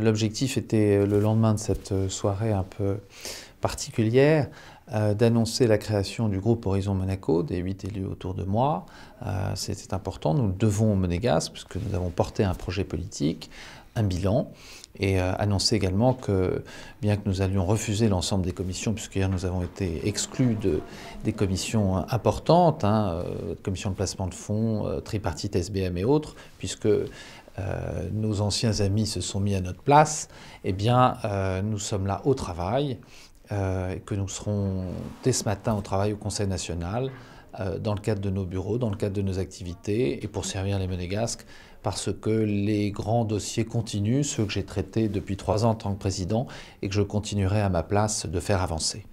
L'objectif était, euh, le lendemain de cette euh, soirée un peu particulière, euh, d'annoncer la création du groupe Horizon Monaco, des huit élus autour de moi. C'était important, nous devons au Monégasques, puisque nous avons porté un projet politique, un bilan, et annoncer également que, bien que nous allions refuser l'ensemble des commissions, puisque hier nous avons été exclus de, des commissions importantes, hein, commissions commission de placement de fonds, tripartite SBM et autres, puisque euh, nos anciens amis se sont mis à notre place, eh bien, euh, nous sommes là au travail, euh, et que nous serons dès ce matin au travail au Conseil national, dans le cadre de nos bureaux, dans le cadre de nos activités, et pour servir les Monégasques, parce que les grands dossiers continuent, ceux que j'ai traités depuis trois ans en tant que président, et que je continuerai à ma place de faire avancer.